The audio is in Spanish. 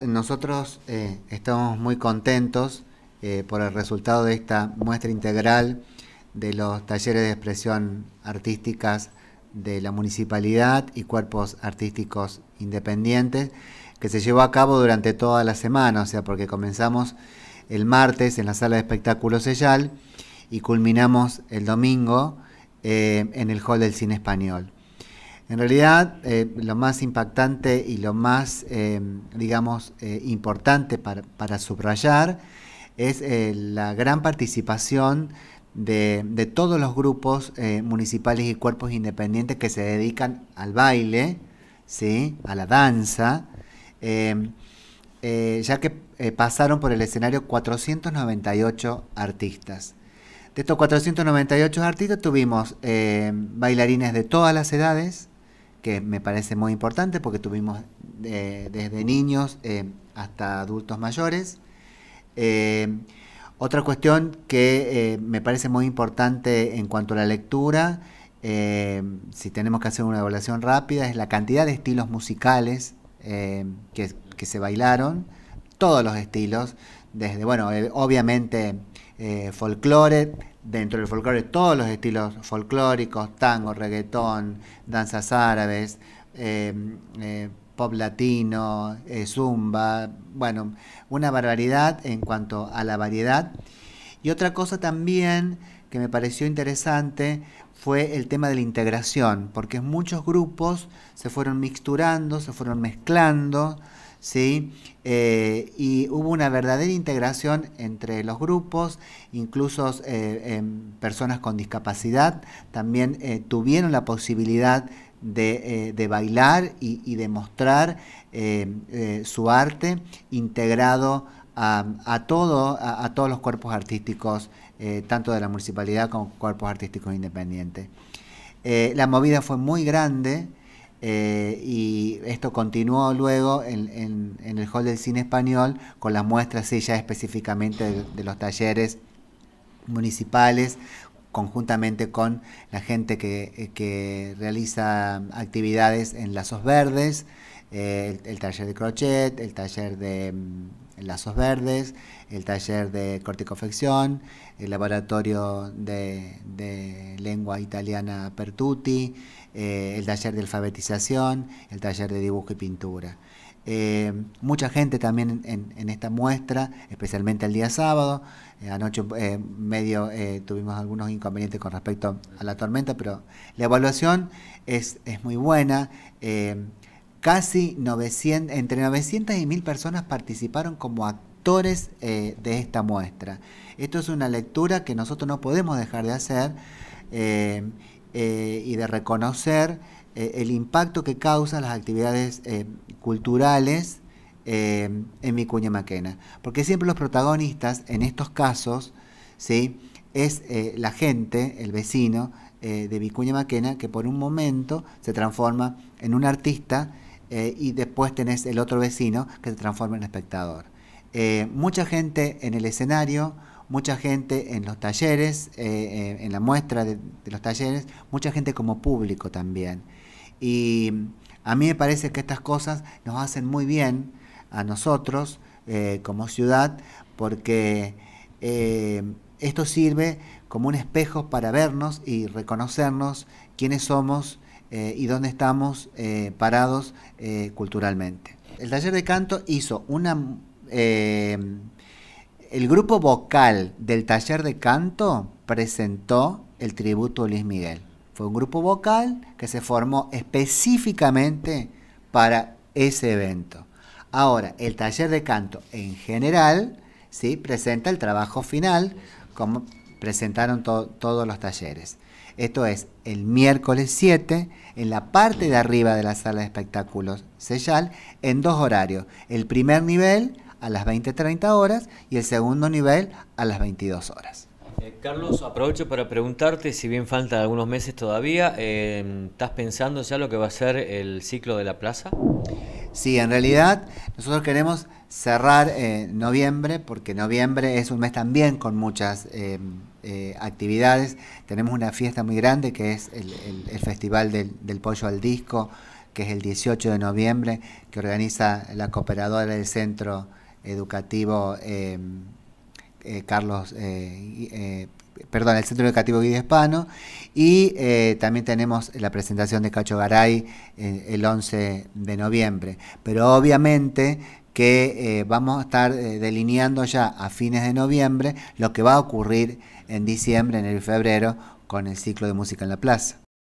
Nosotros eh, estamos muy contentos eh, por el resultado de esta muestra integral de los talleres de expresión artísticas de la municipalidad y cuerpos artísticos independientes que se llevó a cabo durante toda la semana, o sea, porque comenzamos el martes en la sala de espectáculos Sellal y culminamos el domingo eh, en el hall del cine español. En realidad, eh, lo más impactante y lo más, eh, digamos, eh, importante para, subrayar es la gran participación de, todos los grupos municipales y cuerpos independientes que se dedican al baile, ¿sí? a la danza, ya que pasaron por el escenario 498 artistas. De estos 498 artistas tuvimos bailarines de todas las edades, que me parece muy importante porque tuvimos desde niños eh, hasta adultos mayores. Eh, otra cuestión que eh, me parece muy importante en cuanto a la lectura, si tenemos que hacer una evaluación rápida, es la cantidad de estilos musicales que, que se bailaron, todos los estilos, desde, bueno, eh, obviamente eh, folclore, dentro del folclore todos los estilos folclóricos, tango, reggaetón, danzas árabes, eh, pop latino, zumba, bueno, una barbaridad en cuanto a la variedad. Y otra cosa también que me pareció interesante fue el tema de la integración, porque muchos grupos se fueron mixturando, se fueron mezclando, ¿sí? Eh, y hubo una verdadera integración entre los grupos, incluso eh, personas con discapacidad también eh, tuvieron la posibilidad de, bailar y, de mostrar su arte integrado a, todo, a, todos los cuerpos artísticos, tanto de la municipalidad como cuerpos artísticos independientes. la movida fue muy grande y esto continuó luego en, el Hall del Cine Español con las muestras, ella ya específicamente de, los talleres municipales, conjuntamente con la gente que realiza actividades en Lazos Verdes eh, el, taller de crochet, el taller de mm, lazos verdes, el taller de confección, el laboratorio de, lengua italiana Pertuti, eh, el taller de alfabetización, el taller de dibujo y pintura. Eh, mucha gente también en, esta muestra, especialmente el día sábado. anoche medio tuvimos algunos inconvenientes con respecto a la tormenta, pero la evaluación es, es muy buena. Casi 900, entre 900 y 1000 personas participaron como actores eh, de esta muestra. Esto es una lectura que nosotros no podemos dejar de hacer eh, eh, y de reconocer el impacto que causan las actividades culturales en Vicuña Maquena. Porque siempre los protagonistas en estos casos ¿sí? es la gente, el vecino, de Vicuña Maquena, que por un momento se transforma en un artista eh, y después tenés el otro vecino que se transforma en espectador. Eh, mucha gente en el escenario, mucha gente en los talleres, eh, en la muestra de, de, los talleres, mucha gente como público también. Y a mí me parece que estas cosas nos hacen muy bien a nosotros como ciudad porque esto sirve como un espejo para vernos y reconocernos quiénes somos eh, y dónde estamos eh, parados eh, culturalmente. El taller de canto hizo una... el grupo vocal del taller de canto presentó el tributo a Luis Miguel. Fue un grupo vocal que se formó específicamente para ese evento. Ahora, el taller de canto en general ¿sí? presenta el trabajo final, como presentaron todos los talleres. Esto es el miércoles 7 en la parte de arriba de la sala de espectáculos Sellal en dos horarios. El primer nivel a las 20-30 horas y el segundo nivel a las 22 horas. Eh, Carlos, aprovecho para preguntarte, si bien faltan algunos meses todavía, eh, ¿estás pensando ya lo que va a ser el ciclo de la plaza? Sí, en realidad nosotros queremos cerrar en eh, noviembre, porque noviembre es un mes también con muchas eh, actividades. Tenemos una fiesta muy grande que es el, Festival del, Pollo al Disco, que es el 18 de noviembre, que organiza la cooperadora del Centro Educativo eh, eh Carlos, eh, perdón, el Centro Educativo Hispano. Y también tenemos la presentación de Cacho Garay el 11 de noviembre. Pero obviamente que vamos a estar delineando ya a fines de noviembre lo que va a ocurrir en diciembre, en el febrero con el ciclo de música en la plaza.